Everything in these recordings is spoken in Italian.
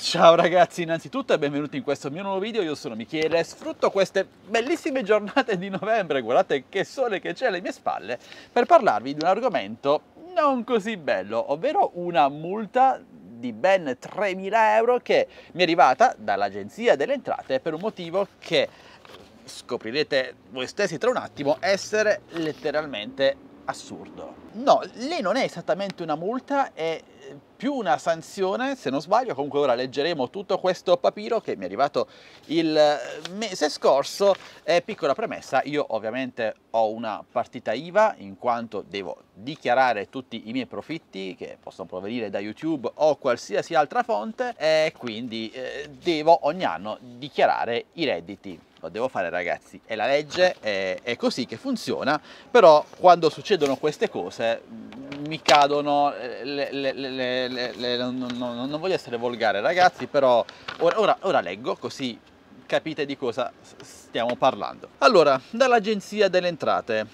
Ciao ragazzi, innanzitutto e benvenuti in questo mio nuovo video, io sono Michele, e sfrutto queste bellissime giornate di novembre, guardate che sole che c'è alle mie spalle, per parlarvi di un argomento non così bello, ovvero una multa di ben 3.000 euro che mi è arrivata dall'Agenzia delle Entrate per un motivo che scoprirete voi stessi tra un attimo essere letteralmente assurdo. No, lei non è esattamente una multa, è eh, più una sanzione, se non sbaglio, comunque ora leggeremo tutto questo papiro che mi è arrivato il eh, mese scorso. Eh, piccola premessa, io ovviamente ho una partita IVA in quanto devo dichiarare tutti i miei profitti che possono provenire da YouTube o qualsiasi altra fonte e quindi eh, devo ogni anno dichiarare i redditi lo devo fare ragazzi, è la legge, è, è così che funziona, però quando succedono queste cose mm, mi cadono, eh, le, le, le, non, non, non, voglio essere volgare ragazzi, però ora, ora, ora leggo così capite di cosa stiamo parlando. Allora, dall'Agenzia delle Entrate,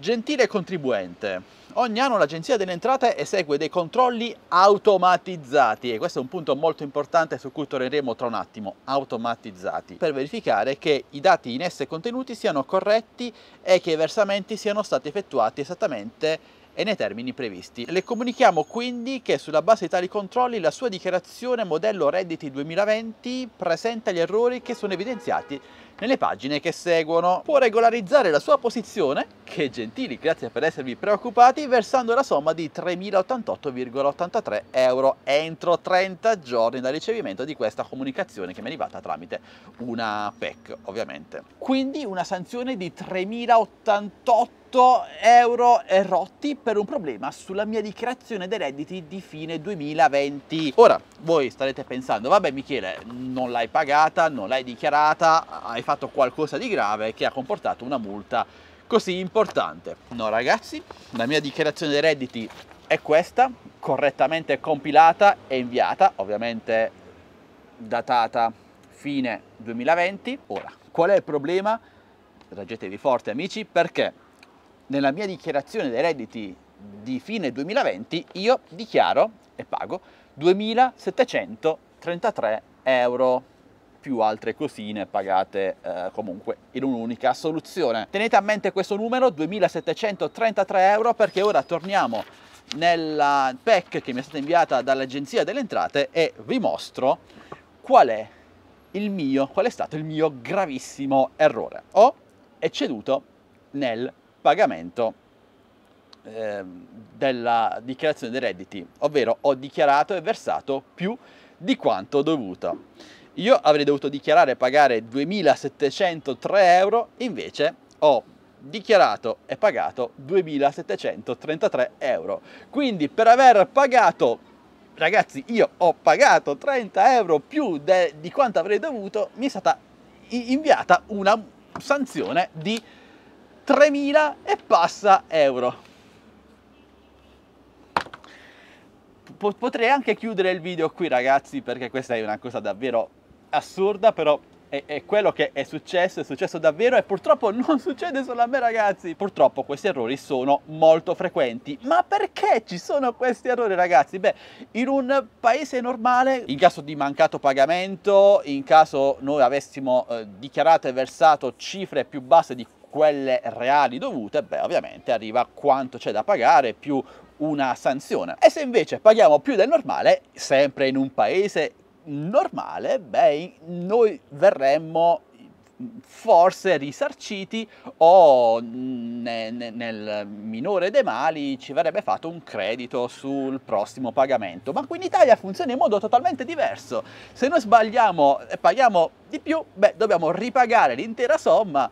gentile contribuente, Ogni anno l'Agenzia delle Entrate esegue dei controlli automatizzati e questo è un punto molto importante su cui torneremo tra un attimo, automatizzati, per verificare che i dati in esse contenuti siano corretti e che i versamenti siano stati effettuati esattamente e nei termini previsti. Le comunichiamo quindi che sulla base di tali controlli la sua dichiarazione modello redditi 2020 presenta gli errori che sono evidenziati nelle pagine che seguono. Può regolarizzare la sua posizione, che gentili, grazie per esservi preoccupati, versando la somma di 3.088,83 euro entro 30 giorni dal ricevimento di questa comunicazione che mi è arrivata tramite una PEC, ovviamente. Quindi una sanzione di 3.088 8 euro e rotti per un problema sulla mia dichiarazione dei redditi di fine 2020. Ora, voi starete pensando, vabbè Michele, non l'hai pagata, non l'hai dichiarata, hai fatto qualcosa di grave che ha comportato una multa così importante. No ragazzi, la mia dichiarazione dei redditi è questa, correttamente compilata e inviata, ovviamente datata fine 2020. Ora, qual è il problema? Reggetevi forte amici perché nella mia dichiarazione dei redditi di fine 2020 io dichiaro e pago 2733 euro più altre cosine pagate eh, comunque in un'unica soluzione. Tenete a mente questo numero 2733 euro perché ora torniamo nella PEC che mi è stata inviata dall'Agenzia delle Entrate e vi mostro qual è il mio, qual è stato il mio gravissimo errore. Ho ecceduto nel pagamento eh, della dichiarazione dei redditi, ovvero ho dichiarato e versato più di quanto dovuto. Io avrei dovuto dichiarare e pagare 2.703 euro, invece ho dichiarato e pagato 2.733 euro. Quindi per aver pagato ragazzi io ho pagato 30 euro più de, di quanto avrei dovuto mi è stata inviata una sanzione di 3.000 e passa euro. Potrei anche chiudere il video qui ragazzi perché questa è una cosa davvero assurda però è, è, quello che è successo, è successo davvero e purtroppo non succede solo a me ragazzi. Purtroppo questi errori sono molto frequenti. Ma perché ci sono questi errori ragazzi? Beh, in un paese normale, in caso di mancato pagamento, in caso noi avessimo eh, dichiarato e versato cifre più basse di quelle reali dovute, beh ovviamente arriva quanto c'è da pagare più una sanzione. E se invece paghiamo più del normale, sempre in un paese normale, beh noi verremmo forse risarciti o nel minore dei mali ci verrebbe fatto un credito sul prossimo pagamento. Ma qui in Italia funziona in modo totalmente diverso. Se noi sbagliamo e paghiamo di più, beh, dobbiamo ripagare l'intera somma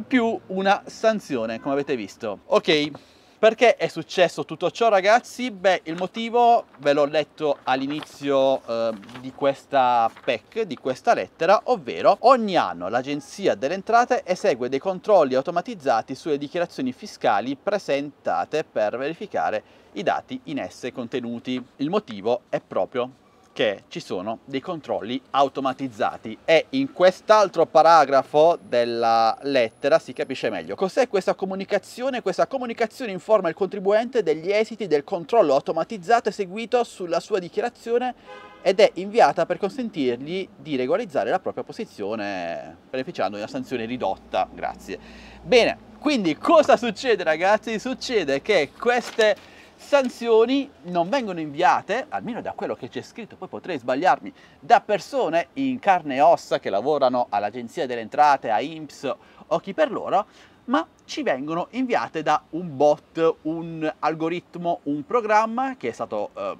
più una sanzione, come avete visto. Ok, perché è successo tutto ciò ragazzi? Beh, il motivo ve l'ho letto all'inizio eh, di questa PEC, di questa lettera, ovvero ogni anno l'Agenzia delle Entrate esegue dei controlli automatizzati sulle dichiarazioni fiscali presentate per verificare i dati in esse contenuti. Il motivo è proprio che ci sono dei controlli automatizzati e in quest'altro paragrafo della lettera si capisce meglio. Cos'è questa comunicazione? Questa comunicazione informa il contribuente degli esiti del controllo automatizzato eseguito sulla sua dichiarazione ed è inviata per consentirgli di regolarizzare la propria posizione beneficiando di una sanzione ridotta. Grazie. Bene, quindi cosa succede ragazzi? Succede che queste sanzioni non vengono inviate, almeno da quello che c'è scritto, poi potrei sbagliarmi, da persone in carne e ossa che lavorano all'Agenzia delle Entrate, a INPS o chi per loro, ma ci vengono inviate da un bot, un algoritmo, un programma che è stato eh,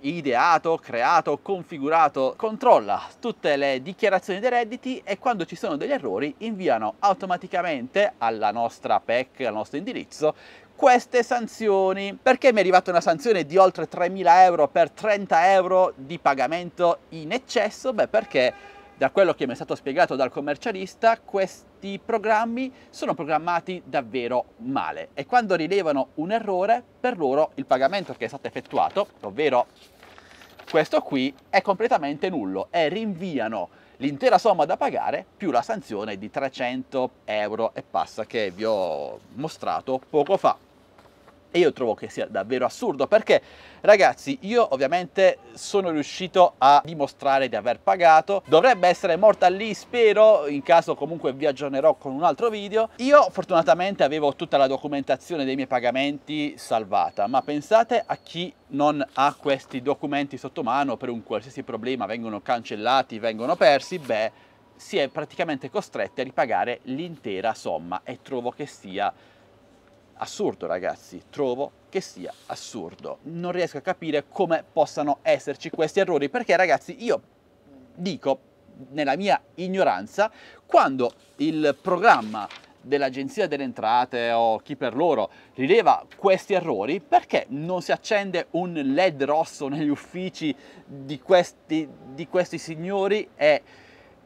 ideato, creato, configurato, controlla tutte le dichiarazioni dei redditi e quando ci sono degli errori inviano automaticamente alla nostra PEC, al nostro indirizzo, queste sanzioni. Perché mi è arrivata una sanzione di oltre 3.000 euro per 30 euro di pagamento in eccesso? Beh perché da quello che mi è stato spiegato dal commercialista, questi programmi sono programmati davvero male e quando rilevano un errore, per loro il pagamento che è stato effettuato, ovvero questo qui, è completamente nullo e rinviano l'intera somma da pagare più la sanzione di 300 euro e passa che vi ho mostrato poco fa e io trovo che sia davvero assurdo perché ragazzi io ovviamente sono riuscito a dimostrare di aver pagato dovrebbe essere morta lì spero in caso comunque vi aggiornerò con un altro video io fortunatamente avevo tutta la documentazione dei miei pagamenti salvata ma pensate a chi non ha questi documenti sotto mano per un qualsiasi problema vengono cancellati vengono persi beh si è praticamente costretti a ripagare l'intera somma e trovo che sia assurdo ragazzi, trovo che sia assurdo. Non riesco a capire come possano esserci questi errori perché ragazzi io dico nella mia ignoranza quando il programma dell'agenzia delle entrate o chi per loro rileva questi errori perché non si accende un led rosso negli uffici di questi, di questi signori e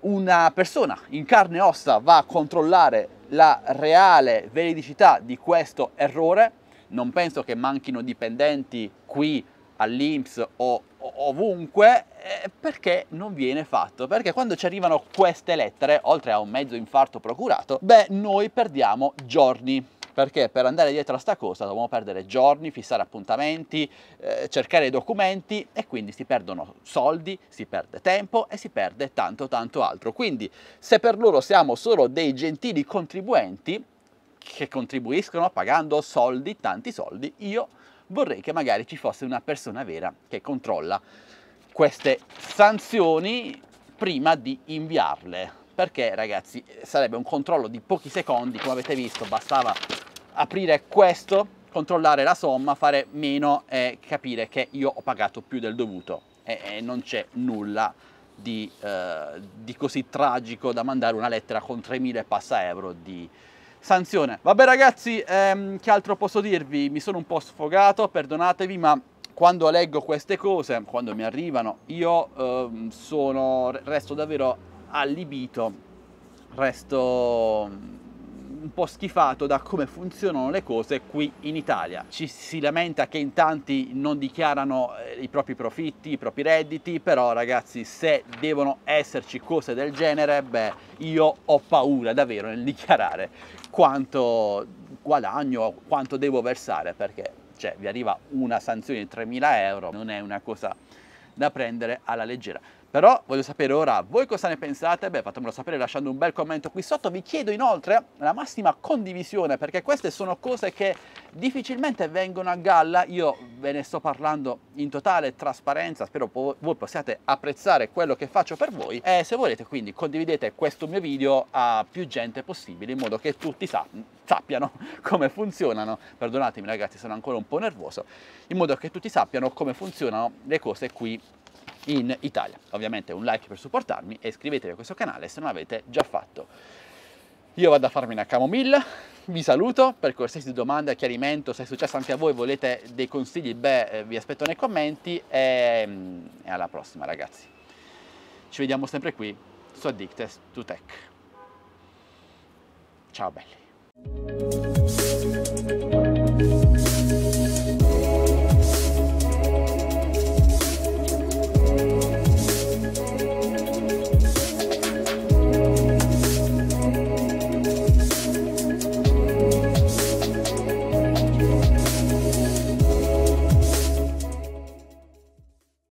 una persona in carne e ossa va a controllare la reale veridicità di questo errore. Non penso che manchino dipendenti qui all'Inps o ovunque eh, perché non viene fatto perché quando ci arrivano queste lettere oltre a un mezzo infarto procurato beh noi perdiamo giorni perché per andare dietro a sta cosa dobbiamo perdere giorni, fissare appuntamenti, eh, cercare i documenti e quindi si perdono soldi, si perde tempo e si perde tanto tanto altro. Quindi se per loro siamo solo dei gentili contribuenti che contribuiscono pagando soldi, tanti soldi, io vorrei che magari ci fosse una persona vera che controlla queste sanzioni prima di inviarle perché ragazzi sarebbe un controllo di pochi secondi come avete visto bastava aprire questo, controllare la somma, fare meno e capire che io ho pagato più del dovuto e, e non c'è nulla di, eh, di, così tragico da mandare una lettera con 3.000 passa euro di sanzione. Vabbè ragazzi, ehm, che altro posso dirvi? Mi sono un po' sfogato, perdonatevi, ma quando leggo queste cose, quando mi arrivano, io ehm, sono, resto davvero allibito, resto un po' schifato da come funzionano le cose qui in Italia. Ci si lamenta che in tanti non dichiarano eh, i propri profitti, i propri redditi, però ragazzi se devono esserci cose del genere, beh, io ho paura davvero nel dichiarare quanto guadagno, quanto devo versare, perché cioè, vi arriva una sanzione di 3.000 euro, non è una cosa da prendere alla leggera. Però voglio sapere ora voi cosa ne pensate, beh fatemelo sapere lasciando un bel commento qui sotto, vi chiedo inoltre la massima condivisione perché queste sono cose che difficilmente vengono a galla, io ve ne sto parlando in totale trasparenza, spero po voi possiate apprezzare quello che faccio per voi e se volete quindi condividete questo mio video a più gente possibile in modo che tutti sa sappiano come funzionano, perdonatemi ragazzi sono ancora un po' nervoso, in modo che tutti sappiano come funzionano le cose qui in Italia. Ovviamente un like per supportarmi e iscrivetevi a questo canale se non l'avete già fatto. Io vado a farmi una camomilla, vi saluto, per qualsiasi domanda, chiarimento, se è successo anche a voi, volete dei consigli, beh, eh, vi aspetto nei commenti e, mm, e alla prossima ragazzi. Ci vediamo sempre qui su Addicted to Tech. Ciao belli.